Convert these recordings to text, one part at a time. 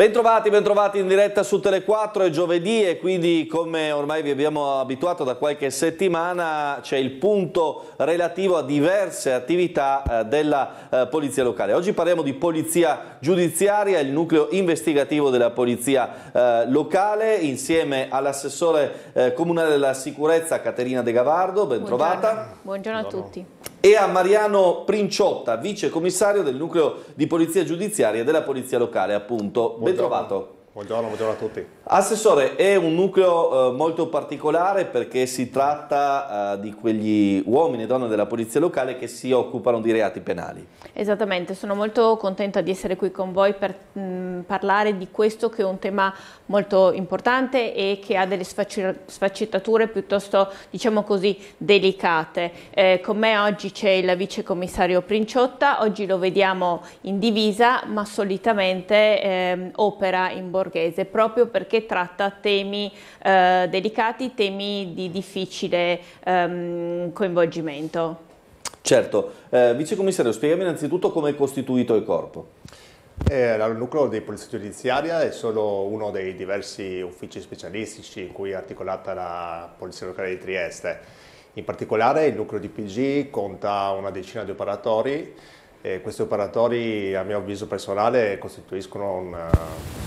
Bentrovati, bentrovati in diretta su Tele4, è giovedì e quindi come ormai vi abbiamo abituato da qualche settimana c'è il punto relativo a diverse attività eh, della eh, polizia locale. Oggi parliamo di polizia giudiziaria, il nucleo investigativo della polizia eh, locale insieme all'assessore comunale della sicurezza Caterina De Gavardo, bentrovata. Buongiorno, Buongiorno a tutti e a Mariano Princiotta, vice commissario del nucleo di polizia giudiziaria della polizia locale, appunto. Buongiorno. Ben trovato. Buongiorno, buongiorno a tutti. Assessore, è un nucleo eh, molto particolare perché si tratta eh, di quegli uomini e donne della polizia locale che si occupano di reati penali. Esattamente, sono molto contenta di essere qui con voi per mh, mm, parlare di questo che è un tema molto importante e che ha delle sfaccettature piuttosto, diciamo così, delicate. Eh, con me oggi c'è il vice commissario Princiotta, oggi lo vediamo in divisa ma solitamente ehm, opera in borghese proprio perché tratta temi eh, delicati, temi di difficile ehm, coinvolgimento. Certo, eh, Vice spiegami innanzitutto come è costituito il corpo. Eh, il nucleo di polizia giudiziaria è solo uno dei diversi uffici specialistici in cui è articolata la Polizia Locale di Trieste. In particolare il nucleo di PG conta una decina di operatori e eh, questi operatori, a mio avviso personale, costituiscono una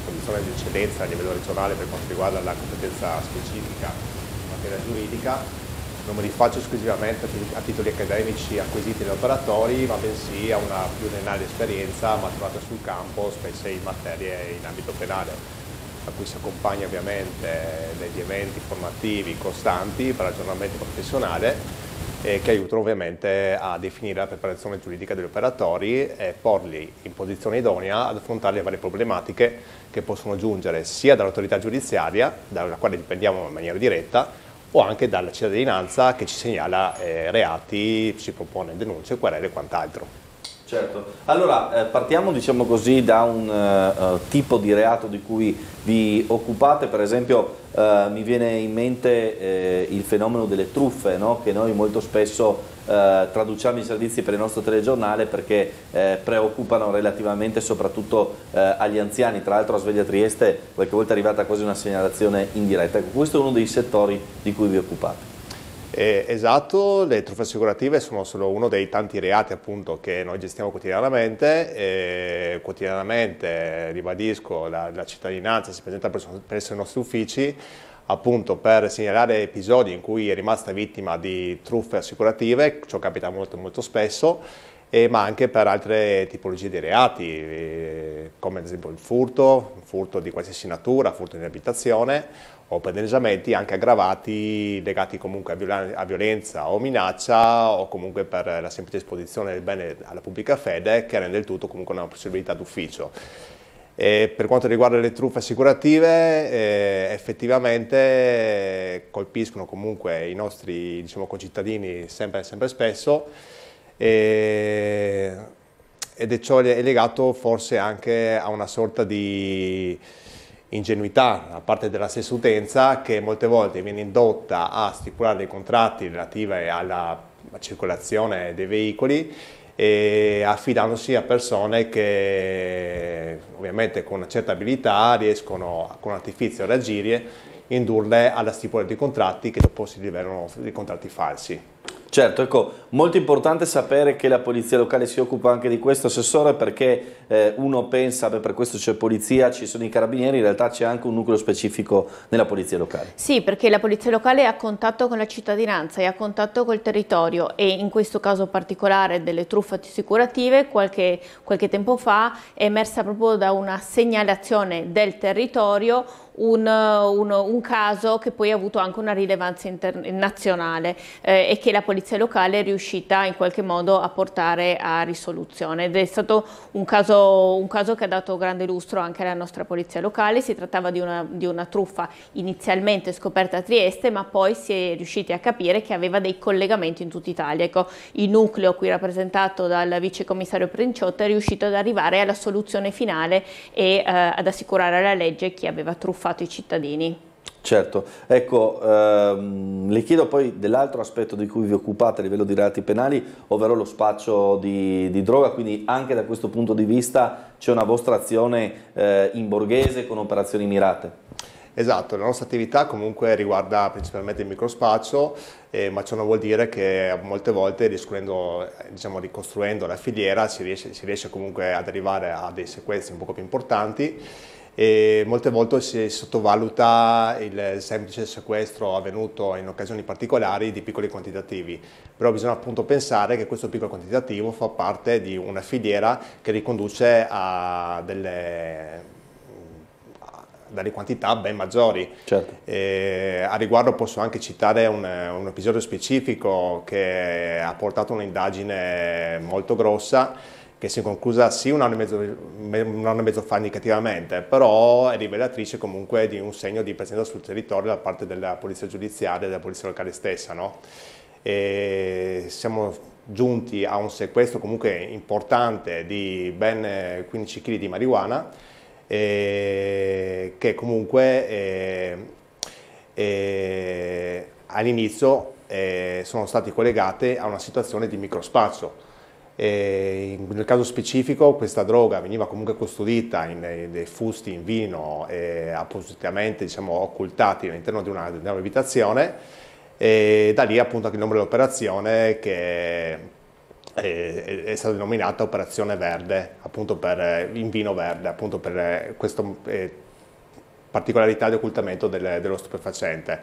condizione di eccellenza a livello regionale per quanto riguarda la competenza specifica in materia giuridica. Non mi rifaccio esclusivamente a titoli accademici acquisiti da operatori, ma bensì a una più pluriennale esperienza maturata sul campo, spesso in materie in ambito penale, a cui si accompagna ovviamente degli eventi formativi costanti per l'aggiornamento professionale eh, che aiutano ovviamente a definire la preparazione giuridica degli operatori e porli in posizione idonea ad affrontare le varie problematiche che possono giungere sia dall'autorità giudiziaria, dalla quale dipendiamo in maniera diretta, o anche dalla cittadinanza che ci segnala eh, reati, ci propone denunce, querele e quant'altro. Certo, allora eh, partiamo diciamo così da un eh, eh, tipo di reato di cui vi occupate, per esempio eh, mi viene in mente eh, il fenomeno delle truffe no? che noi molto spesso eh, traduciamo in servizi per il nostro telegiornale perché preoccupano relativamente soprattutto agli anziani, tra l'altro a Sveglia Trieste qualche volta è arrivata quasi una segnalazione in diretta, ecco, questo è uno dei settori di cui vi occupate. Eh, esatto, le truffe assicurative sono solo uno dei tanti reati appunto, che noi gestiamo quotidianamente, eh, quotidianamente ribadisco la, la, cittadinanza si presenta presso i nostri uffici appunto per segnalare episodi in cui è rimasta vittima di truffe assicurative, ciò capita molto molto spesso, eh, ma anche per altre tipologie di reati, eh, come ad esempio il furto, furto di qualsiasi natura, furto in abitazione o penalizzamenti anche aggravati legati comunque a, violen a, violenza o minaccia o comunque per la semplice esposizione del bene alla pubblica fede che rende il tutto comunque una possibilità d'ufficio. per quanto riguarda le truffe assicurative, eh, effettivamente colpiscono comunque i nostri diciamo, concittadini sempre e sempre spesso. E ed è ciò è legato forse anche a una sorta di ingenuità da parte della stessa utenza che molte volte viene indotta a stipulare dei contratti relativi alla circolazione dei veicoli e affidandosi a persone che ovviamente con una certa abilità riescono con artifizio e ragirie indurle alla stipula di contratti che dopo si rivelano dei contratti falsi. Certo, ecco, molto importante sapere che la polizia locale si occupa anche di questo, Assessore, perché eh, uno pensa, beh, per questo c'è polizia, ci sono i carabinieri, in realtà c'è anche un nucleo specifico nella polizia locale. Sì, perché la polizia locale è a contatto con la cittadinanza, è a contatto col territorio e in questo caso particolare delle truffe assicurative, qualche, qualche tempo fa è emersa proprio da una segnalazione del territorio un, un, un, caso che poi ha avuto anche una rilevanza nazionale eh, e che la polizia locale è riuscita in qualche modo a portare a risoluzione ed è stato un caso, un caso che ha dato grande lustro anche alla nostra polizia locale, si trattava di una, di una truffa inizialmente scoperta a Trieste ma poi si è riusciti a capire che aveva dei collegamenti in tutta Italia. Ecco, il nucleo qui rappresentato dal vice commissario Princiotta è riuscito ad arrivare alla soluzione finale e eh, ad assicurare alla legge chi aveva truffato fatto i cittadini. Certo, ecco, ehm, le chiedo poi dell'altro aspetto di cui vi occupate a livello di reati penali, ovvero lo spaccio di, di droga, quindi anche da questo punto di vista c'è una vostra azione eh, in borghese con operazioni mirate. Esatto, la nostra attività comunque riguarda principalmente il microspaccio, eh, ma ciò non vuol dire che molte volte diciamo, ricostruendo la filiera si riesce, si riesce comunque ad arrivare a dei sequenze un poco più importanti e molte volte si sottovaluta il semplice sequestro avvenuto in occasioni particolari di piccoli quantitativi, però bisogna appunto pensare che questo piccolo quantitativo fa parte di una filiera che riconduce a delle dalle quantità ben maggiori. Certo. Eh, a riguardo posso anche citare un, un, episodio specifico che ha portato un'indagine molto grossa che si è conclusa sì un anno, mezzo, un anno e mezzo, fa indicativamente, però è rivelatrice comunque di un segno di presenza sul territorio da parte della polizia giudiziaria e della polizia locale stessa. No? siamo giunti a un sequestro comunque importante di ben 15 kg di marijuana eh, che comunque eh, eh, all'inizio sono stati collegate a una situazione di microspazio e nel caso specifico questa droga veniva comunque custodita in dei fusti in vino e appositamente diciamo, occultati all'interno di una, di un'abitazione e da lì appunto anche il nome dell'operazione che è, è stata denominata operazione verde, appunto per, in vino verde, appunto per questa eh, particolarità di occultamento del, dello stupefacente.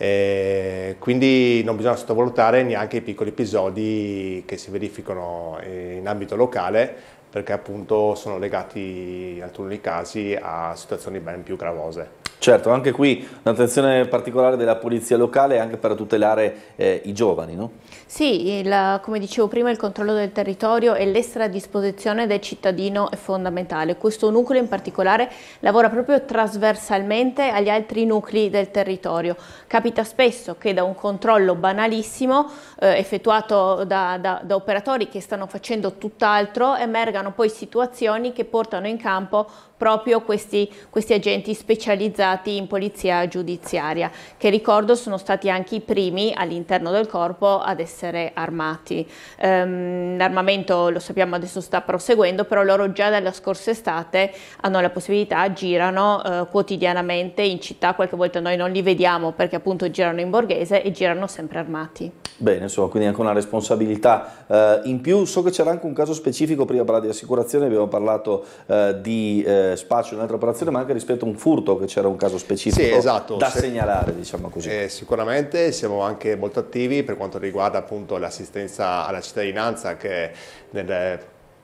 Eh, quindi non bisogna sottovalutare neanche i piccoli episodi che si verificano eh, in ambito locale perché appunto sono legati in alcuni casi a situazioni ben più gravose. Certo, anche qui un'attenzione particolare della polizia locale anche per tutelare eh, i giovani, no? Sì, il, come dicevo prima il controllo del territorio e l'essere disposizione del cittadino è fondamentale. Questo nucleo in particolare lavora proprio trasversalmente agli altri nuclei del territorio. Capita spesso che da un controllo banalissimo eh, effettuato da, da, da operatori che stanno facendo tutt'altro emergano poi situazioni che portano in campo proprio questi, questi, agenti specializzati in polizia giudiziaria, che ricordo sono stati anche i primi all'interno del corpo ad essere armati. Um, l'armamento, lo sappiamo adesso, sta proseguendo, però loro già dalla scorsa estate hanno la possibilità, girano uh, quotidianamente in città, qualche volta noi non li vediamo perché appunto girano in borghese e girano sempre armati. Bene, insomma, quindi anche una responsabilità uh, in più. So che c'era anche un caso specifico prima di assicurazione, abbiamo parlato uh, di spazio in un'altra operazione, ma anche rispetto a un furto che c'era un caso specifico sì, esatto, da se... segnalare, diciamo così. Eh, sicuramente siamo anche molto attivi per quanto riguarda appunto l'assistenza alla cittadinanza che nel,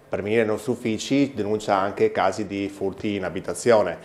per venire ai nostri uffici denuncia anche casi di furti in abitazione.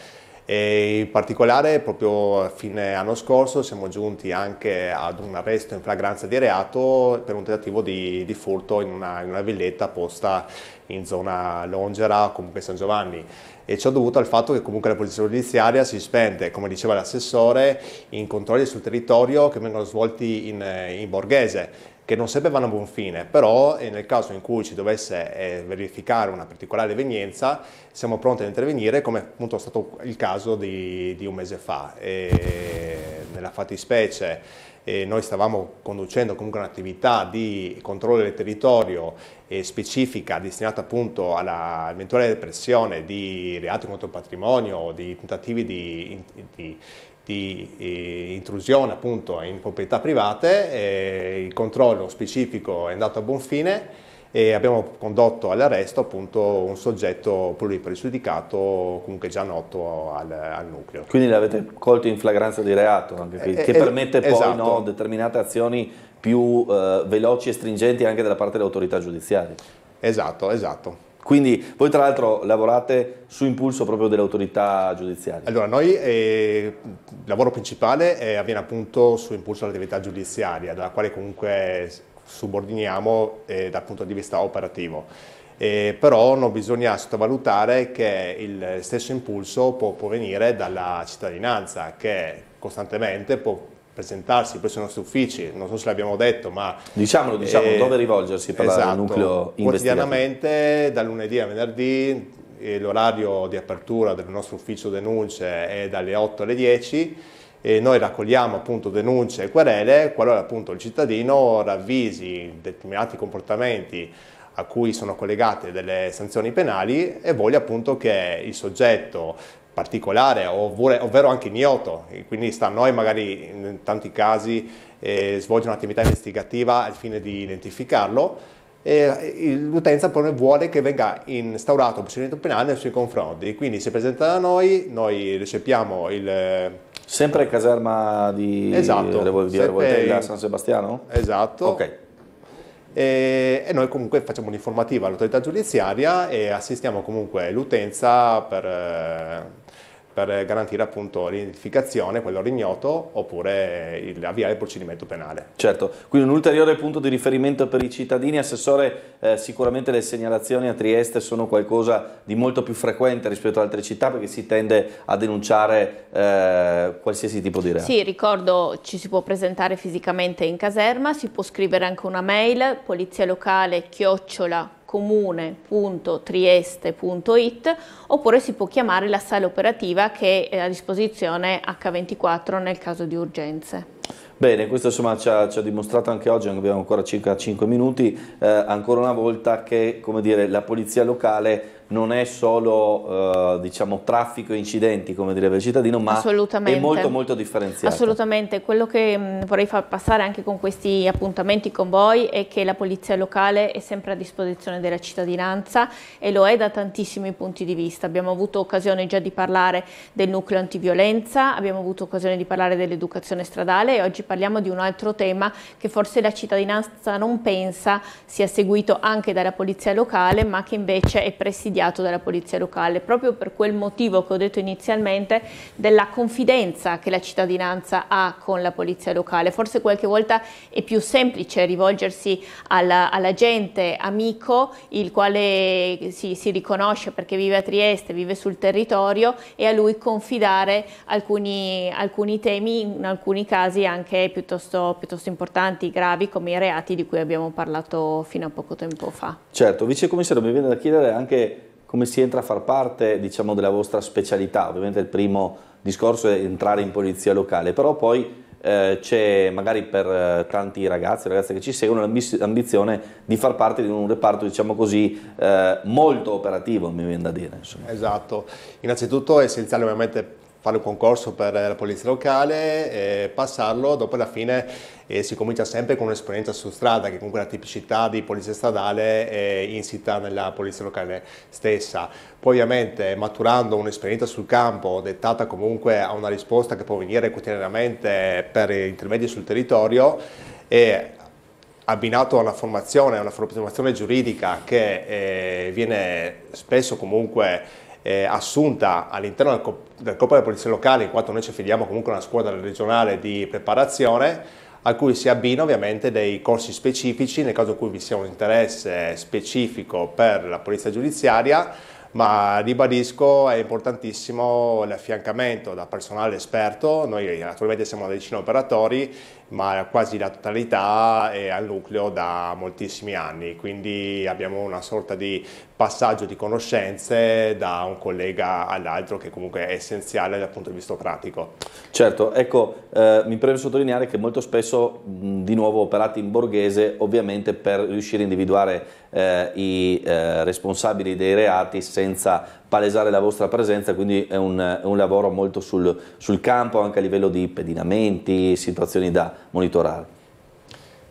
E in particolare proprio a fine anno scorso siamo giunti anche ad un arresto in flagranza di reato per un tentativo di, di furto in una, in una, villetta posta in zona Longera, comunque San Giovanni. E ciò dovuto al fatto che comunque la polizia giudiziaria si spende, come diceva l'assessore, in controlli sul territorio che vengono svolti in, in borghese che non sempre vanno a buon fine, però eh, nel caso in cui ci dovesse eh, verificare una particolare evenienza siamo pronti ad intervenire come appunto è stato il caso di, di un mese fa. E nella fattispecie eh, noi stavamo conducendo comunque un'attività di controllo del territorio specifica destinata appunto all'eventuale repressione di reati contro il patrimonio o di tentativi di, di di eh, intrusione appunto in proprietà private, eh, il controllo specifico è andato a buon fine e abbiamo condotto all'arresto appunto un soggetto pluripregiudicato comunque già noto al, al nucleo. Quindi l'avete colto in flagranza di reato, anche qui, eh, che eh, permette poi no, esatto. determinate azioni più eh, veloci e stringenti anche da parte delle autorità giudiziarie. Esatto, esatto. Quindi voi tra l'altro lavorate su impulso proprio delle autorità giudiziarie. Allora, noi eh, il lavoro principale eh, avviene appunto su impulso dell'attività giudiziaria, dalla quale comunque subordiniamo eh, dal punto di vista operativo. Eh, però non bisogna sottovalutare che il stesso impulso può, provenire dalla cittadinanza che costantemente può presentarsi presso i nostri uffici, non so se l'abbiamo detto, ma... Diciamolo, diciamo, eh, dove rivolgersi per esatto, il nucleo Quotidianamente, da lunedì a venerdì, l'orario di apertura del nostro ufficio denunce è dalle 8 alle 10, e noi raccogliamo appunto denunce e querele qualora appunto il cittadino ravvisi determinati comportamenti a cui sono collegate delle sanzioni penali e voglia appunto che il soggetto particolare, ovvero, anche ignoto, quindi sta a noi magari in tanti casi eh, svolgere un'attività investigativa al fine di identificarlo, E eh, l'utenza poi vuole che venga instaurato un procedimento penale nei suoi confronti, quindi si presenta da noi, noi recepiamo il... Sempre in caserma di esatto, Revolvia, San Sebastiano? Esatto. Okay. E, e, noi comunque facciamo un'informativa all'autorità giudiziaria e assistiamo comunque l'utenza per eh, per garantire appunto l'identificazione, quello ignoto, oppure eh, il, avviare il procedimento penale. Certo, quindi un ulteriore punto di riferimento per i cittadini. Assessore, eh, sicuramente le segnalazioni a Trieste sono qualcosa di molto più frequente rispetto ad altre città perché si tende a denunciare eh, qualsiasi tipo di reato. Sì, ricordo ci si può presentare fisicamente in caserma, si può scrivere anche una mail, polizia locale, chiocciola comune.trieste.it oppure si può chiamare la sala operativa che è a disposizione H24 nel caso di urgenze. Bene, questo insomma ci ha, ci ha, dimostrato anche oggi, abbiamo ancora circa 5 minuti, eh, ancora una volta che dire, la polizia locale non è solo eh, diciamo, traffico e incidenti, come direbbe il cittadino, ma è molto molto differenziato. Assolutamente, quello che mh, mm, vorrei far passare anche con questi appuntamenti con voi è che la polizia locale è sempre a disposizione della cittadinanza e lo è da tantissimi punti di vista. Abbiamo avuto occasione già di parlare del nucleo antiviolenza, abbiamo avuto occasione di parlare dell'educazione stradale e oggi parliamo di un altro tema che forse la cittadinanza non pensa sia seguito anche dalla polizia locale, ma che invece è presidiato assediato dalla polizia locale, proprio per quel motivo che ho detto inizialmente della confidenza che la cittadinanza ha con la polizia locale. Forse qualche volta è più semplice rivolgersi all'agente alla amico, il quale si, si riconosce perché vive a Trieste, vive sul territorio e a lui confidare alcuni, alcuni temi, in alcuni casi anche piuttosto, piuttosto importanti, gravi, come i reati di cui abbiamo parlato fino a poco tempo fa. Certo, vice commissario, mi viene da chiedere anche come si entra a far parte diciamo, della vostra specialità? Ovviamente il primo discorso è entrare in polizia locale, però poi eh, c'è magari per eh, tanti ragazzi e ragazze che ci seguono l'ambizione di far parte di un reparto, diciamo così, eh, molto operativo, mi viene da dire. Insomma. Esatto, innanzitutto è essenziale ovviamente fare un concorso per la polizia locale e passarlo, dopo alla fine eh, si comincia sempre con un'esperienza su strada, che comunque è la tipicità di polizia stradale è insita nella polizia locale stessa. Poi ovviamente maturando un'esperienza sul campo dettata comunque a una risposta che può venire quotidianamente per intermedi sul territorio e abbinato a una formazione, a una formazione giuridica che eh, viene spesso comunque eh, assunta all'interno del, co- del corpo della polizia locale, in quanto noi ci affidiamo comunque a una squadra regionale di preparazione, a cui si abbina ovviamente dei corsi specifici nel caso in cui vi sia un interesse specifico per la polizia giudiziaria, ma ribadisco è importantissimo l'affiancamento da personale esperto, noi attualmente siamo una decina operatori ma quasi la totalità è al nucleo da moltissimi anni, quindi abbiamo una sorta di passaggio di conoscenze da un collega all'altro che comunque è essenziale dal punto di vista pratico. Certo, ecco, eh, mi preme sottolineare che molto spesso, mh, di nuovo, operate in borghese, ovviamente per riuscire a individuare eh, i eh, responsabili dei reati senza palesare la vostra presenza, quindi è un, è un lavoro molto sul, sul campo, anche a livello di pedinamenti, situazioni da, monitorare.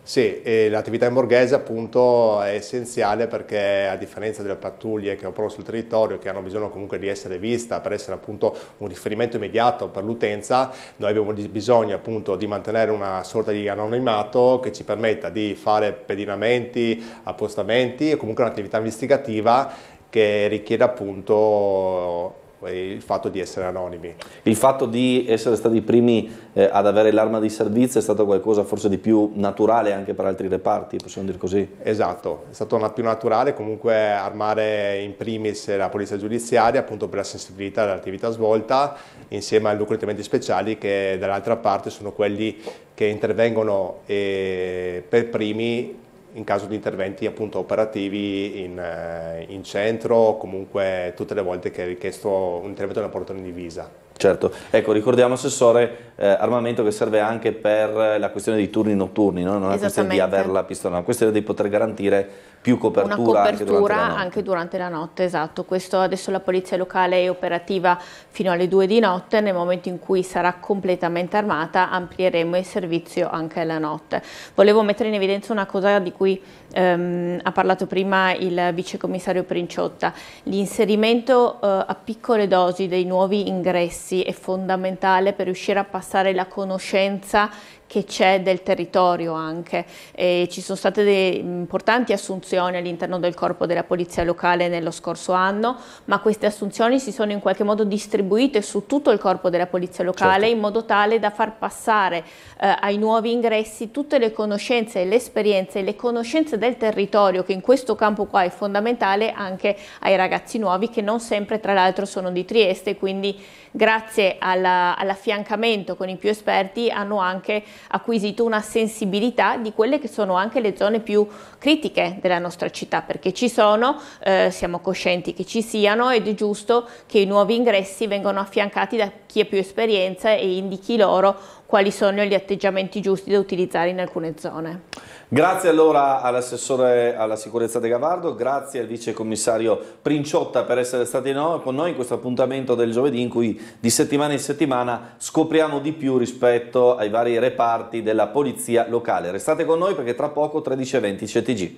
Sì, l'attività in borghese appunto è essenziale perché a differenza delle pattuglie che operano sul territorio, che hanno bisogno comunque di essere vista per essere appunto un riferimento immediato per l'utenza, noi abbiamo bisogno appunto di mantenere una sorta di anonimato che ci permetta di fare pedinamenti, appostamenti e comunque un'attività investigativa che richiede appunto il fatto di essere anonimi. Il fatto di essere stati i primi eh, ad avere l'arma di servizio è stato qualcosa forse di più naturale anche per altri reparti, possiamo dire così? Esatto, è stato più naturale comunque armare in primis la polizia giudiziaria appunto per la sensibilità dell'attività svolta insieme ai reclutamenti speciali che dall'altra parte sono quelli che intervengono eh, per primi in caso di interventi appunto operativi in, eh, in centro o comunque tutte le volte che è richiesto un intervento nella porta in divisa. Certo, ecco ricordiamo Assessore eh, armamento che serve anche per la questione dei turni notturni, no? non è questione di la pistola, ma questione di poter garantire più copertura, copertura anche, durante anche, durante la notte. Esatto, questo adesso la polizia locale è operativa fino alle 2 di notte, nel momento in cui sarà completamente armata amplieremo il servizio anche alla notte. Volevo mettere in evidenza una cosa di cui ehm, ha parlato prima il vicecommissario Princiotta, l'inserimento eh, a piccole dosi dei nuovi ingressi è fondamentale per riuscire a passare la conoscenza che c'è del territorio anche. E ci sono state importanti assunzioni all'interno del corpo della polizia locale nello scorso anno, ma queste assunzioni si sono in qualche modo distribuite su tutto il corpo della polizia locale certo. in modo tale da far passare eh, ai nuovi ingressi tutte le conoscenze, le esperienze, e le conoscenze del territorio che in questo campo qua è fondamentale anche ai ragazzi nuovi che non sempre tra l'altro sono di Trieste, quindi grazie all'affiancamento con i più esperti hanno anche acquisito una sensibilità di quelle che sono anche le zone più critiche della nostra città, perché ci sono, eh, siamo coscienti che ci siano ed è giusto che i nuovi ingressi vengano affiancati da chi ha più esperienza e indichi loro quali sono gli atteggiamenti giusti da utilizzare in alcune zone. Grazie allora all'assessore alla sicurezza De Gavardo, grazie al vice commissario Princiotta per essere stati con noi in questo appuntamento del giovedì in cui di settimana in settimana scopriamo di più rispetto ai vari reparti della polizia locale. Restate con noi perché tra poco 13.20 CTG.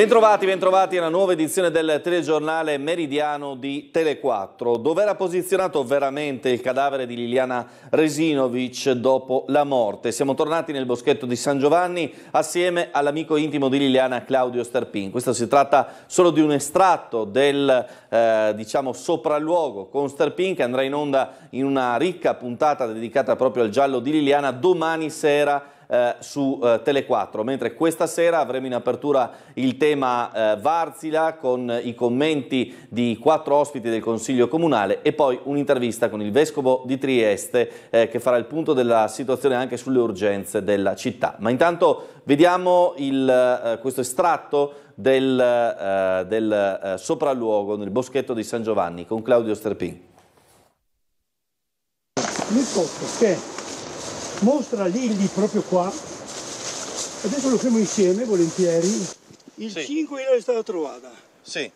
Bentrovati, bentrovati alla nuova edizione del telegiornale Meridiano di Tele4, dove era posizionato veramente il cadavere di Liliana Resinovic dopo la morte. Siamo tornati nel boschetto di San Giovanni assieme all'amico intimo di Liliana Claudio Sterpin. Questo si tratta solo di un estratto del eh, diciamo, sopralluogo con Sterpin che andrà in onda in una ricca puntata dedicata proprio al giallo di Liliana domani sera eh, su eh, Tele4, mentre questa sera avremo in apertura il tema eh, Varzila con i commenti di quattro ospiti del Consiglio Comunale e poi un'intervista con il Vescovo di Trieste eh, che farà il punto della situazione anche sulle urgenze della città. Ma intanto vediamo il, eh, questo estratto del, eh, del sopralluogo nel boschetto di San Giovanni con Claudio Sterpin. Mi posso che mostra Lilli proprio qua, adesso lo fermo insieme volentieri, il sì. 5 è stata trovata. Sì.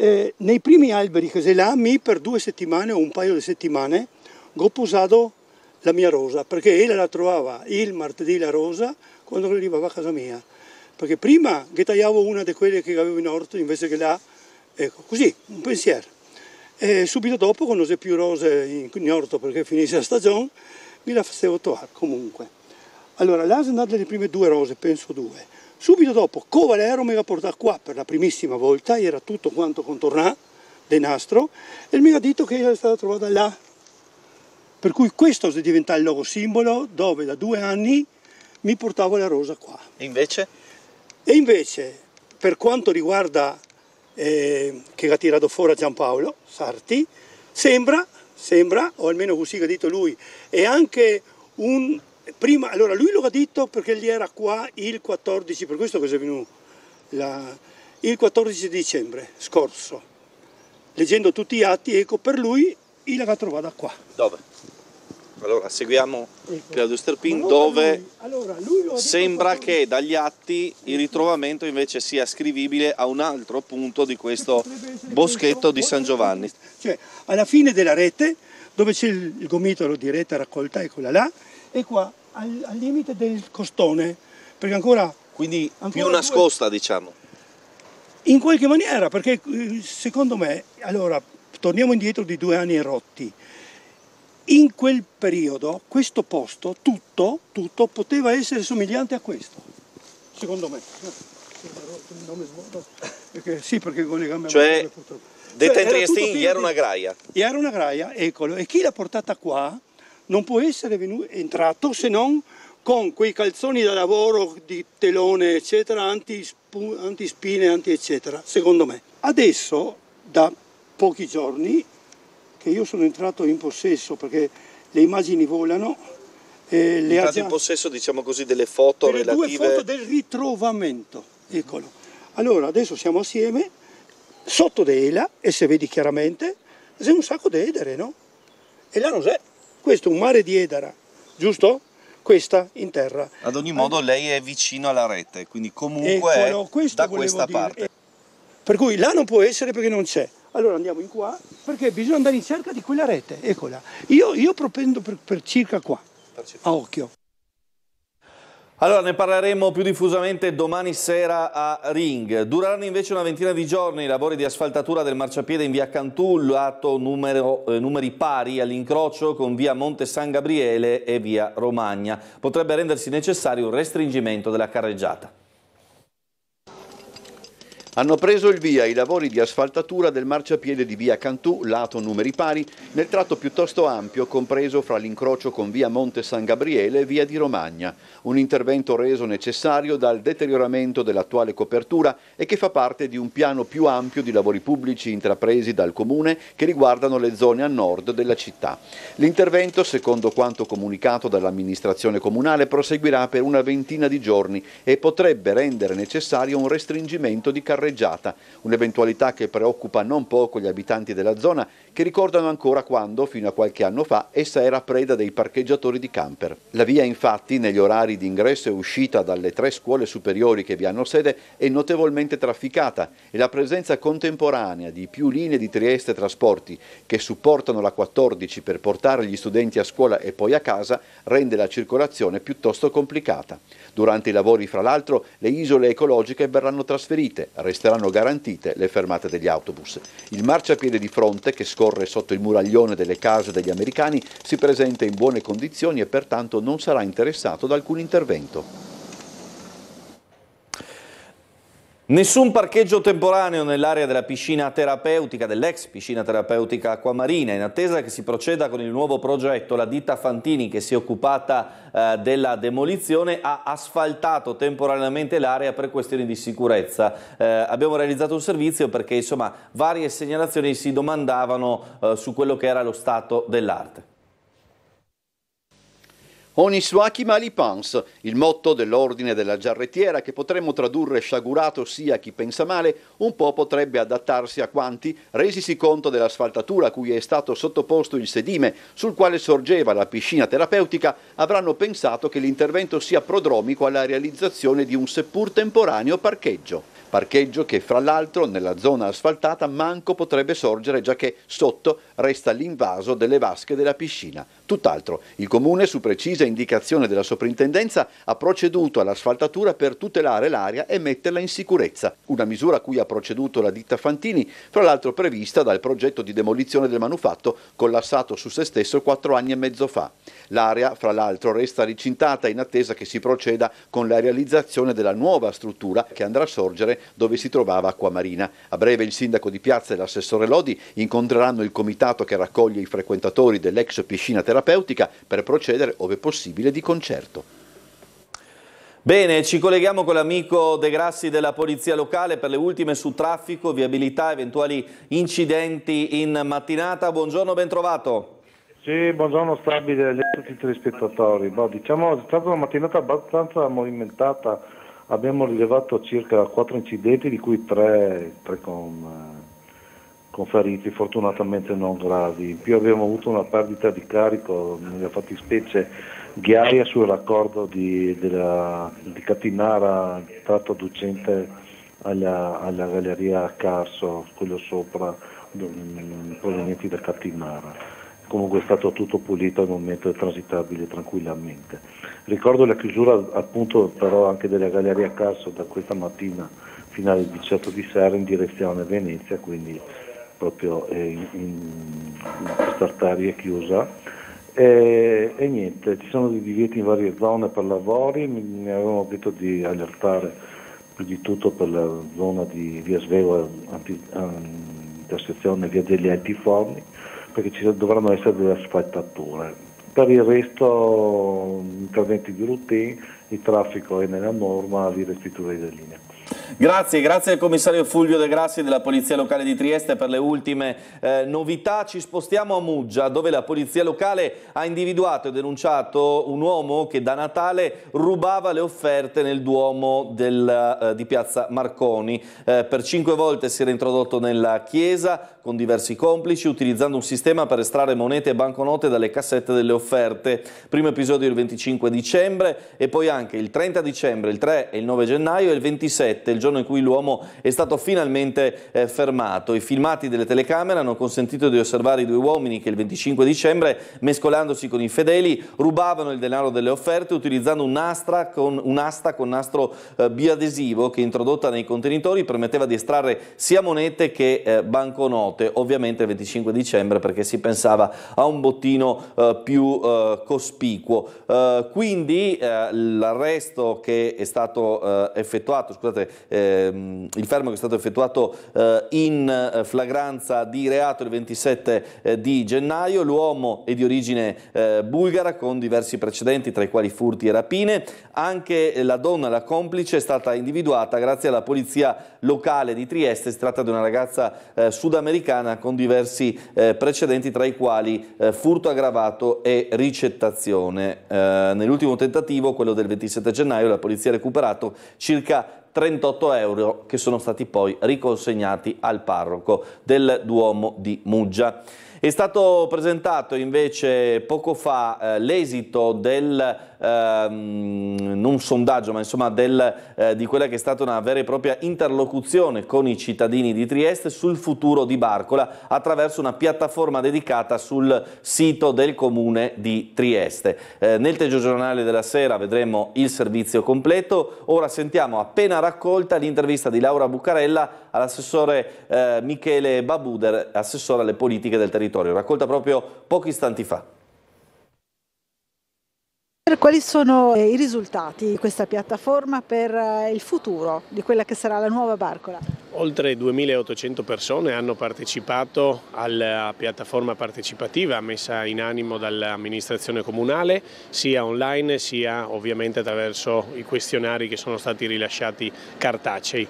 Eh, nei primi alberi che sei là, mi per due settimane o un paio di settimane, ho posato la mia rosa, perché ella la trovava il martedì la rosa quando arrivava a casa mia. Perché prima che tagliavo una di quelle che avevo in orto invece che là, ecco, così, un pensiero. E eh, subito dopo, quando non c'è più rose in orto perché finisce la stagione, la facevo toar comunque. Allora, l'Asen ha delle prime due rose, penso due. Subito dopo, Covalero mi ha portato qua per la primissima volta, era tutto quanto contornato, del nastro, e mi ha detto che era stata trovata là. Per cui questo diventa il logo simbolo dove da due anni mi portavo la rosa qua. E invece? E invece, per quanto riguarda eh, che ha tirato fuori Giampaolo Sarti, sembra sembra, o almeno così che ha detto lui, e anche un... Prima, allora lui lo ha detto perché gli era qua il 14, per questo che è venuto, la, il 14 dicembre scorso, leggendo tutti gli atti, ecco per lui, l'aveva trovata qua. Dove? Allora, seguiamo ecco. Claudio Sterpin dove lui, allora, lui sembra che lui. dagli atti il ritrovamento invece sia ascrivibile a un altro punto di questo boschetto di San Giovanni. Cioè, alla fine della rete, dove c'è il, il gomitolo di rete raccolta, eccola là, e qua al, al limite del costone, perché ancora... Quindi ancora più nascosta, due... diciamo. In qualche maniera, perché eh, secondo me, allora, torniamo indietro di due anni rotti in quel periodo questo posto, tutto, tutto poteva essere somigliante a questo, secondo me. Perché, sì, perché con le gambe cioè, male, purtroppo. Detta cioè, in Triestin, era una graia. era una graia, eccolo. E chi l'ha portata qua non può essere venuto, entrato se non con quei calzoni da lavoro di telone, eccetera, antispine, anti, anti eccetera, secondo me. Adesso, da pochi giorni, che io sono entrato in possesso perché le immagini volano. Eh, le entrato già... in possesso diciamo così delle foto per relative... Due foto del ritrovamento, eccolo. Allora adesso siamo assieme, sotto Deila e se vedi chiaramente c'è un sacco di edere, no? E là non c'è, questo è un mare di edera, giusto? questa in terra. Ad ogni modo lei è vicino alla rete, quindi comunque quello, è da questa dire. parte. Per cui là non può essere perché non c'è. Allora andiamo in qua perché bisogna andare in cerca di quella rete, eccola. Io, io propendo per, per circa qua, per circa. a occhio. Allora ne parleremo più diffusamente domani sera a Ring. Dureranno invece una ventina di giorni i lavori di asfaltatura del marciapiede in via Cantù, lato numero, eh, numeri pari all'incrocio con via Monte San Gabriele e via Romagna. Potrebbe rendersi necessario un restringimento della carreggiata. Hanno preso il via i lavori di asfaltatura del marciapiede di via Cantù, lato numeri pari, nel tratto piuttosto ampio compreso fra l'incrocio con via Monte San Gabriele e via di Romagna, un intervento reso necessario dal deterioramento dell'attuale copertura e che fa parte di un piano più ampio di lavori pubblici intrapresi dal Comune che riguardano le zone a nord della città. L'intervento, secondo quanto comunicato dall'amministrazione comunale, proseguirà per una ventina di giorni e potrebbe rendere necessario un restringimento di carreggiata scorreggiata, un'eventualità che preoccupa non poco gli abitanti della zona che ricordano ancora quando, fino a qualche anno fa, essa era preda dei parcheggiatori di camper. La via infatti, negli orari di ingresso e uscita dalle tre scuole superiori che vi hanno sede, è notevolmente trafficata e la presenza contemporanea di più linee di Trieste Trasporti che supportano la 14 per portare gli studenti a scuola e poi a casa rende la circolazione piuttosto complicata. Durante i lavori, fra l'altro, le isole ecologiche verranno trasferite, resteranno garantite le fermate degli autobus. Il marciapiede di fronte, che scorre sotto il muraglione delle case degli americani, si presenta in buone condizioni e pertanto non sarà interessato da alcun intervento. Nessun parcheggio temporaneo nell'area della piscina terapeutica, dell'ex piscina terapeutica Acquamarina, in attesa che si proceda con il nuovo progetto. La ditta Fantini, che si è occupata eh, della demolizione, ha asfaltato temporaneamente l'area per questioni di sicurezza. Eh, abbiamo realizzato un servizio perché insomma, varie segnalazioni si domandavano eh, su quello che era lo stato dell'arte. Ogni suaki mali pans, il motto dell'ordine della giarrettiera che potremmo tradurre sciagurato sia chi pensa male, un po' potrebbe adattarsi a quanti, resisi conto dell'asfaltatura a cui è stato sottoposto il sedime, sul quale sorgeva la piscina terapeutica, avranno pensato che l'intervento sia prodromico alla realizzazione di un seppur temporaneo parcheggio. Parcheggio che fra l'altro nella zona asfaltata manco potrebbe sorgere già che sotto resta l'invaso delle vasche della piscina. Tutt'altro, il comune, su precisa indicazione della soprintendenza, ha proceduto all'asfaltatura per tutelare l'area e metterla in sicurezza, una misura a cui ha proceduto la ditta Fantini, fra l'altro prevista dal progetto di demolizione del manufatto collassato su se stesso quattro anni e mezzo fa. L'area, fra l'altro, resta ricintata in attesa che si proceda con la realizzazione della nuova struttura che andrà a sorgere dove si trovava Acquamarina. A breve il sindaco di Piazza e l'assessore Lodi incontreranno il comitato che raccoglie i frequentatori dell'ex piscina terapeutica terapeutica per procedere, ove possibile, di concerto. Bene, ci colleghiamo con l'amico De Grassi della Polizia Locale per le ultime su traffico, viabilità, eventuali incidenti in mattinata. Buongiorno, bentrovato. Sì, buongiorno Stabile, a tutti i telespettatori. No, boh, diciamo, è stata una mattinata abbastanza movimentata, abbiamo rilevato circa quattro incidenti, di cui tre con eh, con feriti fortunatamente non gravi. In più abbiamo avuto una perdita di carico, nella fattispecie Ghiaia sul raccordo di, della, di Catinara, tratto ducente alla, alla galleria Carso, quello sopra, mm, provenienti da Catinara comunque è stato tutto pulito al momento e transitabile tranquillamente. Ricordo la chiusura appunto però anche della Galleria Carso da questa mattina fino alle 18 di sera in direzione Venezia, quindi proprio eh, in, in questa arteria chiusa. E, e, niente, ci sono dei divieti in varie zone per lavori, mi, mi avevano detto di allertare più di tutto per la zona di via Svevo, eh, anti, eh, intersezione via degli Antiforni, perché ci dovranno essere delle asfaltature. Per il resto interventi di routine, il traffico è nella norma, li restituirei le linee. Grazie, grazie al commissario Fulvio De Grassi della Polizia Locale di Trieste per le ultime eh, novità. Ci spostiamo a Muggia dove la Polizia Locale ha individuato e denunciato un uomo che da Natale rubava le offerte nel Duomo del, eh, di Piazza Marconi. Eh, per cinque volte si era introdotto nella chiesa con diversi complici utilizzando un sistema per estrarre monete e banconote dalle cassette delle offerte. Primo episodio il 25 dicembre e poi anche il 30 dicembre, il 3 e il 9 gennaio e il 27, il il giorno in cui l'uomo è stato finalmente eh, fermato. I filmati delle telecamere hanno consentito di osservare i due uomini che il 25 dicembre, mescolandosi con i fedeli, rubavano il denaro delle offerte utilizzando un'asta con, un'asta con nastro eh, biadesivo che introdotta nei contenitori permetteva di estrarre sia monete che eh, banconote, ovviamente il 25 dicembre perché si pensava a un bottino eh, più eh, cospicuo. Eh, quindi l'arresto che è stato effettuato, scusate, ehm, il fermo che è stato effettuato eh, in eh, flagranza di reato il 27 eh, di gennaio. L'uomo è di origine eh, bulgara con diversi precedenti, tra i quali furti e rapine. Anche la donna, la complice, è stata individuata grazie alla polizia locale di Trieste. Si tratta di una ragazza eh, sudamericana con diversi eh, precedenti, tra i quali furto aggravato e ricettazione. nell'ultimo tentativo, quello del 27 gennaio, la polizia ha recuperato circa 38 euro che sono stati poi riconsegnati al parroco del Duomo di Muggia. È stato presentato invece poco fa eh, l'esito del, ehm, non sondaggio, ma insomma del, eh, di quella che è stata una vera e propria interlocuzione con i cittadini di Trieste sul futuro di Barcola attraverso una piattaforma dedicata sul sito del comune di Trieste. Eh, nel Giornale della sera vedremo il servizio completo, ora sentiamo appena raccolta l'intervista di Laura Bucarella all'assessore eh, Michele Babuder, assessore alle politiche del territorio territorio, raccolta proprio pochi istanti fa. Quali sono eh, i risultati di questa piattaforma per eh, il futuro di quella che sarà la nuova Barcola? Oltre 2.800 persone hanno partecipato alla piattaforma partecipativa messa in animo dall'amministrazione comunale, sia online sia ovviamente attraverso i questionari che sono stati rilasciati cartacei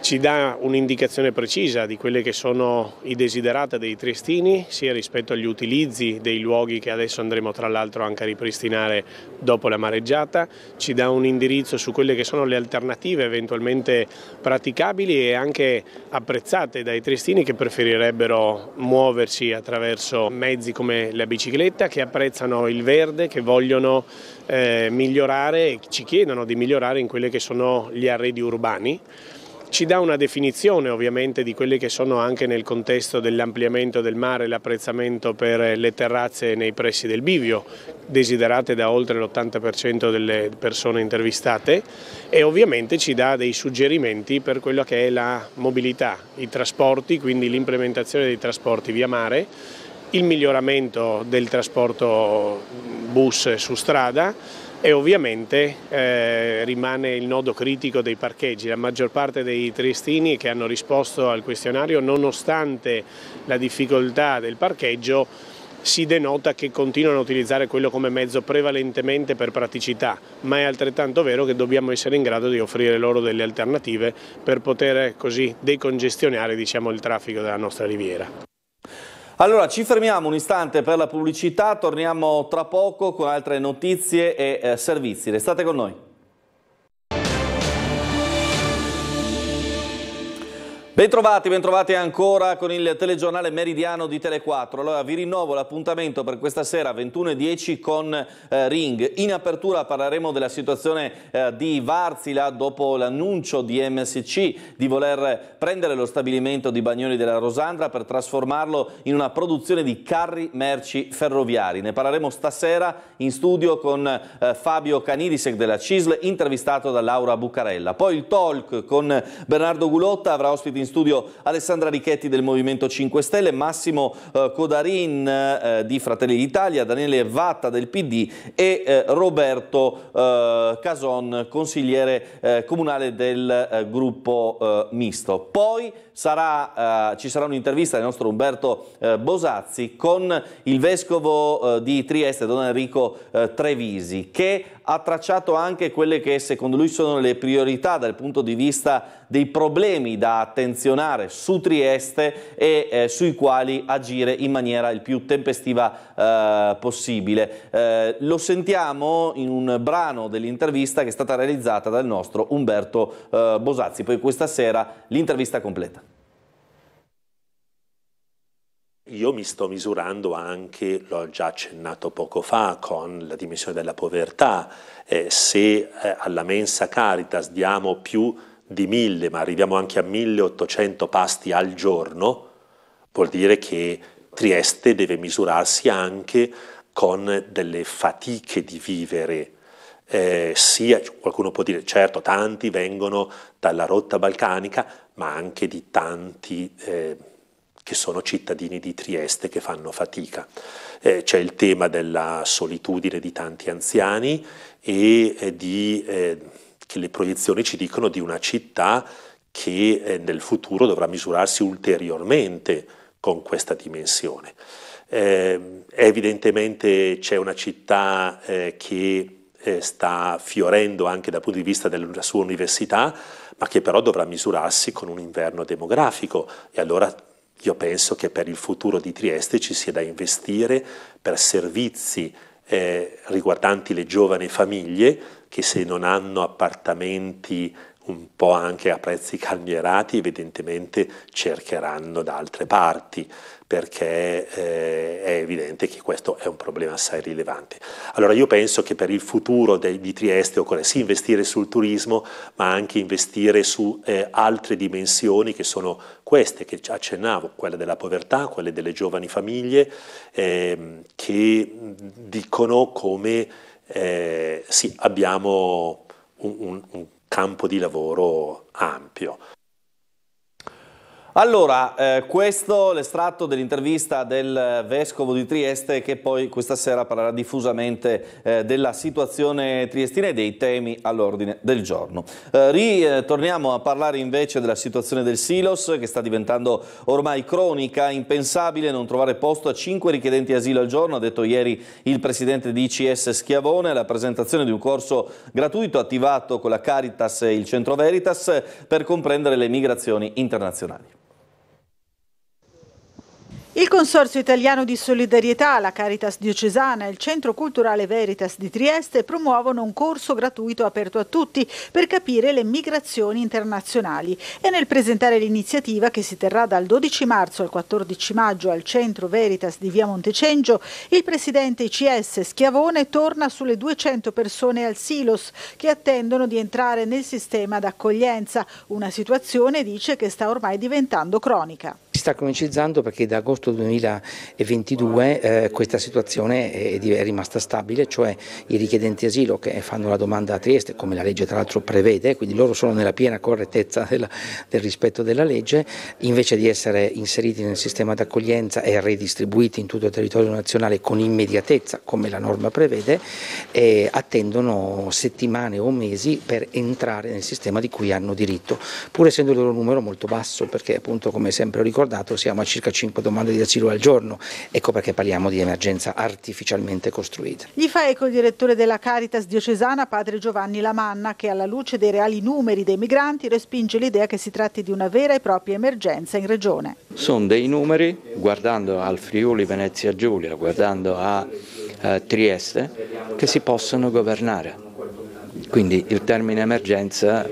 ci dà un'indicazione precisa di quelli che sono i desiderata dei triestini, sia rispetto agli utilizzi dei luoghi che adesso andremo tra l'altro anche a ripristinare dopo la mareggiata, ci dà un indirizzo su quelle che sono le alternative eventualmente praticabili e anche apprezzate dai triestini che preferirebbero muoversi attraverso mezzi come la bicicletta, che apprezzano il verde, che vogliono eh, migliorare e ci chiedono di migliorare in quelli che sono gli arredi urbani ci dà una definizione ovviamente di quelli che sono anche nel contesto dell'ampliamento del mare l'apprezzamento per le terrazze nei pressi del Bivio, desiderate da oltre l'80% delle persone intervistate e ovviamente ci dà dei suggerimenti per quello che è la mobilità, i trasporti, quindi l'implementazione dei trasporti via mare, il miglioramento del trasporto bus su strada, e ovviamente eh, rimane il nodo critico dei parcheggi. La maggior parte dei triestini che hanno risposto al questionario, nonostante la difficoltà del parcheggio, si denota che continuano a utilizzare quello come mezzo prevalentemente per praticità, ma è altrettanto vero che dobbiamo essere in grado di offrire loro delle alternative per poter ecco così decongestionare diciamo, il traffico della nostra riviera. Allora, ci fermiamo un istante per la pubblicità, torniamo tra poco con altre notizie e eh, servizi. Restate con noi. Bentrovati, bentrovati ancora con il telegiornale meridiano di Tele4. Allora vi rinnovo l'appuntamento per questa sera 21.10 con eh, Ring. In apertura parleremo della situazione eh, di Varzila dopo l'annuncio di MSC di voler prendere lo stabilimento di Bagnoli della Rosandra per trasformarlo in una produzione di carri merci ferroviari. Ne parleremo stasera in studio con eh, Fabio Canirisek della CISL intervistato da Laura Bucarella. Poi il talk con Bernardo Gulotta avrà ospiti in studio Alessandra Richetti del Movimento 5 Stelle, Massimo eh, Codarin eh, di Fratelli d'Italia, Daniele Vatta del PD e eh, Roberto Cason, consigliere comunale del gruppo misto. Poi sarà, ci sarà un'intervista del nostro Umberto Bosazzi con il vescovo di Trieste, Don Enrico Trevisi, che ha tracciato anche quelle che secondo lui sono le priorità dal punto di vista dei problemi da attenzionare su Trieste e eh, sui quali agire in maniera il più tempestiva eh, possibile. Eh, lo sentiamo in un brano dell'intervista che è stata realizzata dal nostro Umberto eh, Bosazzi, poi questa sera l'intervista completa. Io mi sto misurando anche, l'ho già accennato poco fa, con la dimensione della povertà. Eh, se eh, alla mensa Caritas diamo più di 1000, ma arriviamo anche a 1800 pasti al giorno, vuol dire che Trieste deve misurarsi anche con delle fatiche di vivere. Eh, sia, qualcuno può dire, certo, tanti vengono dalla rotta balcanica, ma anche di tanti eh, che sono cittadini di Trieste che fanno fatica. Eh, c'è il tema della solitudine di tanti anziani e eh, di eh, che le proiezioni ci dicono di una città che eh, nel futuro dovrà misurarsi ulteriormente con questa dimensione. Eh, evidentemente c'è una città eh, che eh, sta fiorendo anche dal punto di vista della sua università, ma che però dovrà misurarsi con un inverno demografico e allora io penso che per il futuro di Trieste ci sia da investire per servizi eh, riguardanti le giovani famiglie che se non hanno appartamenti un po' anche a prezzi calmierati, evidentemente cercheranno da altre parti, perché eh, è evidente che questo è un problema assai rilevante. Allora io penso che per il futuro de- di Trieste occorre sì investire sul turismo, ma anche investire su eh, altre dimensioni che sono queste che accennavo, quella della povertà, quelle delle giovani famiglie, eh, che dicono come eh, sì, abbiamo un, un, un campo di lavoro ampio. Allora, eh, questo è l'estratto dell'intervista del Vescovo di Trieste che poi questa sera parlerà diffusamente eh, della situazione triestina e dei temi all'ordine del giorno. Eh, ritorniamo eh, a parlare invece della situazione del Silos che sta diventando ormai cronica, impensabile non trovare posto a 5 richiedenti asilo al giorno, ha detto ieri il presidente di ICS Schiavone, alla presentazione di un corso gratuito attivato con la Caritas e il Centro Veritas per comprendere le migrazioni internazionali. Il Consorzio Italiano di Solidarietà, la Caritas Diocesana e il Centro Culturale Veritas di Trieste promuovono un corso gratuito aperto a tutti per capire le migrazioni internazionali e nel presentare l'iniziativa che si terrà dal 12 marzo al 14 maggio al Centro Veritas di Via Montecengio, il presidente ICS Schiavone torna sulle 200 persone al Silos che attendono di entrare nel sistema d'accoglienza, una situazione dice che sta ormai diventando cronica sta cronicizzando perché da agosto 2022 eh, questa situazione è, è, rimasta stabile, cioè i richiedenti asilo che fanno la domanda a Trieste, come la legge tra l'altro prevede, quindi loro sono nella piena correttezza della, del rispetto della legge, invece di essere inseriti nel sistema d'accoglienza e redistribuiti in tutto il territorio nazionale con immediatezza, come la norma prevede, eh, attendono settimane o mesi per entrare nel sistema di cui hanno diritto, pur essendo il loro numero molto basso, perché appunto come sempre ho ricordato dato siamo a circa 5 domande di asilo al giorno, ecco perché parliamo di emergenza artificialmente costruita. Gli fa eco il direttore della Caritas diocesana, padre Giovanni Lamanna, che alla luce dei reali numeri dei migranti respinge l'idea che si tratti di una vera e propria emergenza in regione. Sono dei numeri, guardando al Friuli Venezia Giulia, guardando a eh, Trieste, che si possono governare. Quindi il termine emergenza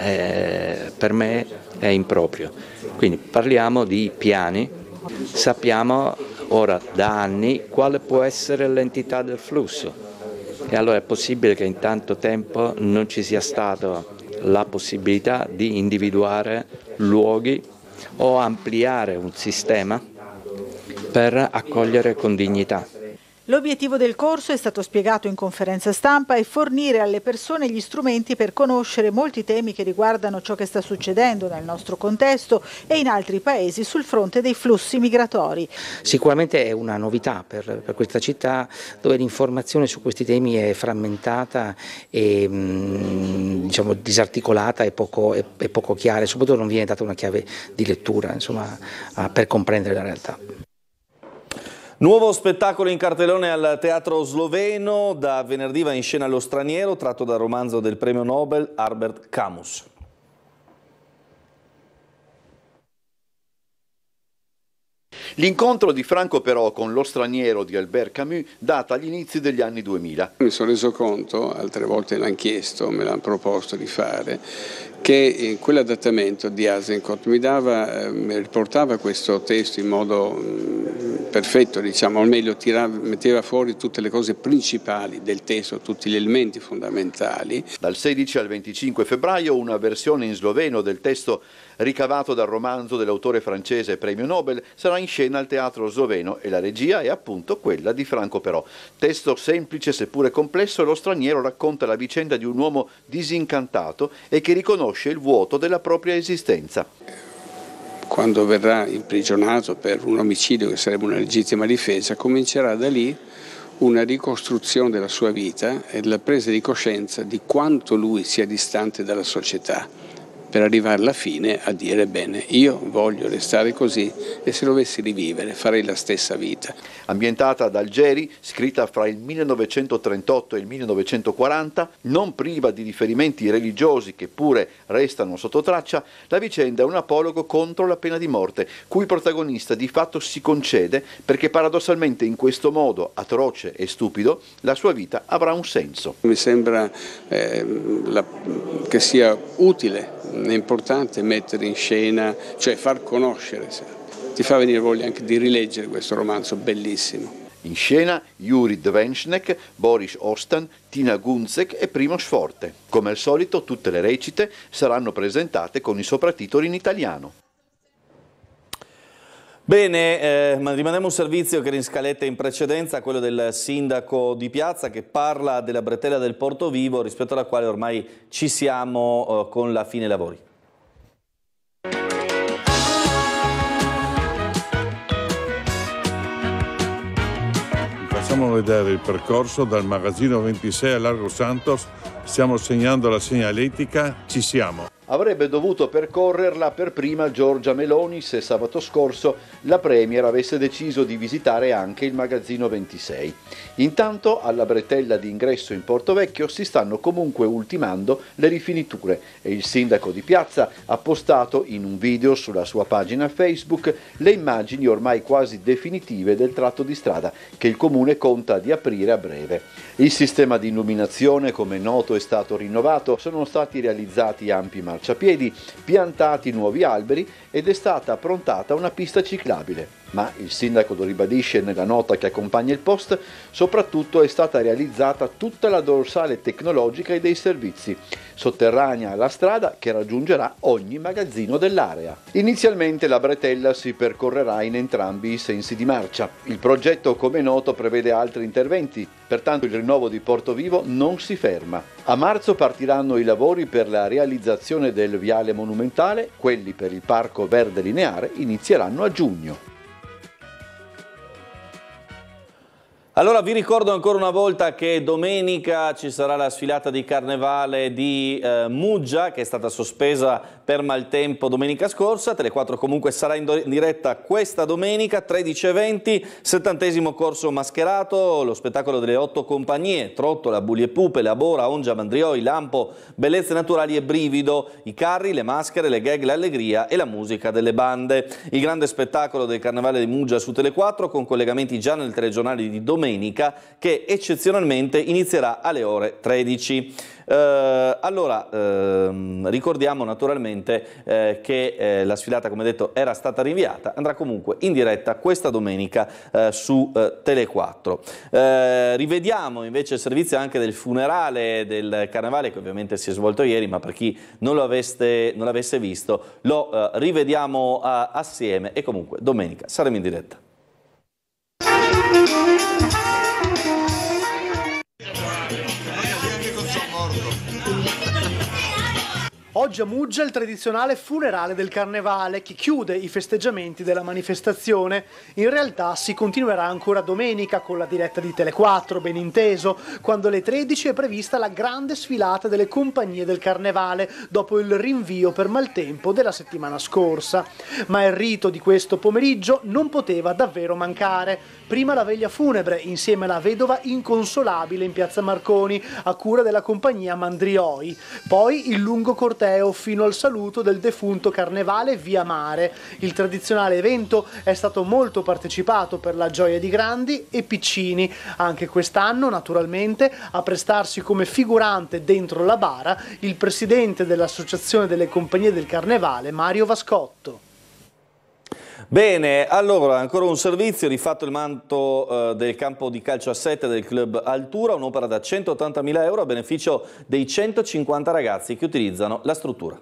eh, per me è improprio. Quindi parliamo di piani, sappiamo ora da anni quale può essere l'entità del flusso e allora è possibile che in tanto tempo non ci sia stata la possibilità di individuare luoghi o ampliare un sistema per accogliere con dignità. L'obiettivo del corso è stato spiegato in conferenza stampa è fornire alle persone gli strumenti per conoscere molti temi che riguardano ciò che sta succedendo nel nostro contesto e in altri paesi sul fronte dei flussi migratori. Sicuramente è una novità per, per questa città dove l'informazione su questi temi è frammentata e mm, diciamo, disarticolata e poco, poco chiara e soprattutto non viene data una chiave di lettura insomma, per comprendere la realtà. Nuovo spettacolo in cartellone al Teatro Sloveno, da venerdì va in scena Lo Straniero, tratto dal romanzo del premio Nobel Albert Camus. L'incontro di Franco però con lo straniero di Albert Camus data agli inizi degli anni 2000. Mi sono reso conto, altre volte l'hanno chiesto, me l'hanno proposto di fare, che in eh, quell'adattamento di Asencourt mi, dava, eh, mi riportava questo testo in modo mm, perfetto, diciamo, o meglio tirava, metteva fuori tutte le cose principali del testo, tutti gli elementi fondamentali. Dal 16 al 25 febbraio una versione in sloveno del testo ricavato dal romanzo dell'autore francese premio Nobel, sarà in scena al teatro sloveno e la regia è appunto quella di Franco Però. Testo semplice seppure complesso, lo straniero racconta la vicenda di un uomo disincantato e che riconosce il vuoto della propria esistenza. Quando verrà imprigionato per un omicidio che sarebbe una legittima difesa, comincerà da lì una ricostruzione della sua vita e la presa di coscienza di quanto lui sia distante dalla società per arrivare alla fine a dire bene, io voglio restare così e se dovessi rivivere farei la stessa vita. Ambientata ad Algeri, scritta fra il 1938 e il 1940, non priva di riferimenti religiosi che pure restano sotto traccia, la vicenda è un apologo contro la pena di morte, cui il protagonista di fatto si concede perché paradossalmente in questo modo atroce e stupido la sua vita avrà un senso. Mi sembra eh, la, che sia utile Ehm, è importante mettere in scena, cioè far conoscere. Ti fa venire voglia anche di rileggere questo romanzo bellissimo. In scena Yuri Dvenchnek, Boris Ostan, Tina Gunzek e Primo Sforte. Come al solito tutte le recite saranno presentate con i sopratitoli in italiano. Bene, eh, rimaniamo un servizio che era in scaletta in precedenza, quello del sindaco di Piazza che parla della bretella del Porto Vivo rispetto alla quale ormai ci siamo eh, con la fine lavori. Facciamo vedere il percorso dal magazzino 26 a Largo Santos, stiamo segnando la segnaletica, ci siamo avrebbe dovuto percorrerla per prima Giorgia Meloni se sabato scorso la Premier avesse deciso di visitare anche il magazzino 26. Intanto alla bretella di ingresso in Porto Vecchio si stanno comunque ultimando le rifiniture e il sindaco di Piazza ha postato in un video sulla sua pagina Facebook le immagini ormai quasi definitive del tratto di strada che il comune conta di aprire a breve. Il sistema di illuminazione, come noto, è stato rinnovato, sono stati realizzati ampi marciapiedi marciapiedi, piantati nuovi alberi ed è stata approntata una pista ciclabile ma il sindaco lo ribadisce nella nota che accompagna il post, soprattutto è stata realizzata tutta la dorsale tecnologica e dei servizi, sotterranea la strada che raggiungerà ogni magazzino dell'area. Inizialmente la bretella si percorrerà in entrambi i sensi di marcia. Il progetto, come noto, prevede altri interventi, pertanto il rinnovo di Porto Vivo non si ferma. A marzo partiranno i lavori per la realizzazione del viale monumentale, quelli per il parco verde lineare inizieranno a giugno. Allora vi ricordo ancora una volta che domenica ci sarà la sfilata di carnevale di eh, Muggia che è stata sospesa per maltempo domenica scorsa, Tele4 comunque sarà in diretta questa domenica 13.20, settantesimo corso mascherato, lo spettacolo delle otto compagnie, Trottola, Bulie Pupe, La Bora, Ongia, Mandrioi, Lampo, Bellezze Naturali e Brivido, i carri, le maschere, le gag, l'allegria e la musica delle bande. Il grande spettacolo del Carnevale di Muggia su Tele4 con collegamenti già nel telegiornale di domenica che eccezionalmente inizierà alle ore 13. Eh, allora, ehm, ricordiamo naturalmente eh, che eh, la sfilata, come detto, era stata rinviata, andrà comunque in diretta questa domenica eh, su eh, Tele 4. Eh, rivediamo invece il servizio anche del funerale del carnevale, che ovviamente si è svolto ieri, ma per chi non, non l'avesse visto, lo rivediamo assieme e comunque domenica saremo in diretta. oggi a Muggia il tradizionale funerale del carnevale che chiude i festeggiamenti della manifestazione. In realtà si continuerà ancora domenica con la diretta di Tele4, ben inteso, quando alle 13 è prevista la grande sfilata delle compagnie del carnevale dopo il rinvio per maltempo della settimana scorsa. Ma il rito di questo pomeriggio non poteva davvero mancare. Prima la veglia funebre insieme alla vedova inconsolabile in piazza Marconi a cura della compagnia Mandrioi, poi il lungo corteo corteo fino al saluto del defunto Carnevale via mare. Il tradizionale evento è stato molto partecipato per la gioia di grandi e piccini, anche quest'anno naturalmente a prestarsi come figurante dentro la bara il presidente dell'Associazione delle Compagnie del Carnevale Mario Vascotto. Bene, allora ancora un servizio, rifatto il manto eh, del campo di calcio a 7 del club Altura, un'opera da 180.000 euro a beneficio dei 150 ragazzi che utilizzano la struttura.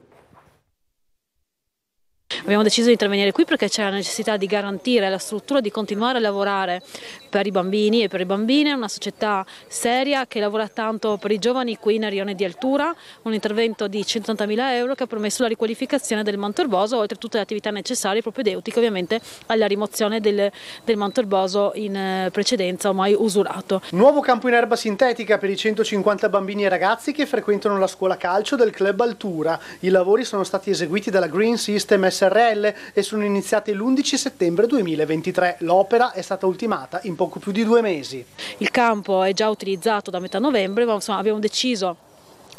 Abbiamo deciso di intervenire qui perché c'è la necessità di garantire alla struttura di continuare a lavorare per i bambini e per le bambine, una società seria che lavora tanto per i giovani qui in Arione di Altura, un intervento di 180.000 euro che ha promesso la riqualificazione del manto erboso, oltre a tutte le attività necessarie proprio propedeutiche ovviamente alla rimozione del, del erboso in eh, precedenza ormai usurato. Nuovo campo in erba sintetica per i 150 bambini e ragazzi che frequentano la scuola calcio del club Altura. I lavori sono stati eseguiti dalla Green System SRL e sono iniziati l'11 settembre 2023. L'opera è stata ultimata in poco più di due mesi. Il campo è già utilizzato da metà novembre, ma insomma, abbiamo deciso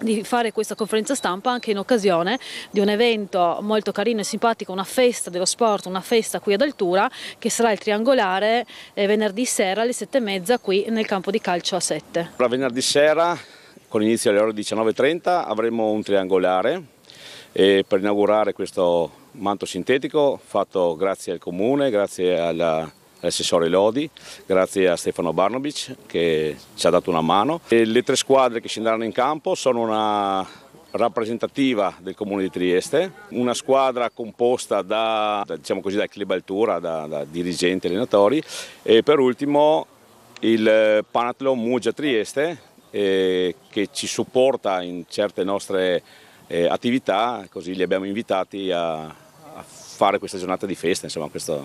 di fare questa conferenza stampa anche in occasione di un evento molto carino e simpatico, una festa dello sport, una festa qui ad Altura che sarà il triangolare eh, venerdì sera alle sette e mezza qui nel campo di calcio a 7. La venerdì sera con inizio alle ore 19.30 avremo un triangolare eh, per inaugurare questo manto sintetico fatto grazie al comune, grazie alla l'assessore Lodi, grazie a Stefano Barnovic che ci ha dato una mano. E le tre squadre che scenderanno in campo sono una rappresentativa del comune di Trieste, una squadra composta da, da diciamo così, da club altura, da, da dirigenti allenatori e per ultimo il Panathlon Muggia Trieste eh, che ci supporta in certe nostre eh, attività, così li abbiamo invitati a, a fare questa giornata di festa, insomma, questa,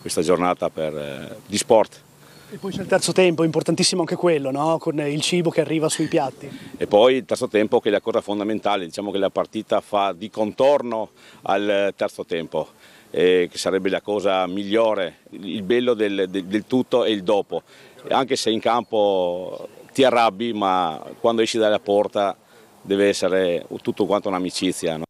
questa giornata per, eh, di sport. E poi c'è il terzo tempo, importantissimo anche quello, no? con il cibo che arriva sui piatti. E poi il terzo tempo che è la cosa fondamentale, diciamo che la partita fa di contorno al terzo tempo, eh, che sarebbe la cosa migliore, il bello del, del, del tutto e il dopo, anche se in campo ti arrabbi ma quando esci dalla porta deve essere tutto quanto un'amicizia. No?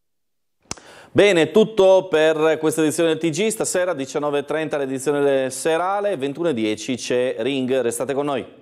Bene, tutto per questa edizione del TG, stasera 19.30 l'edizione serale, 21.10 c'è Ring, restate con noi.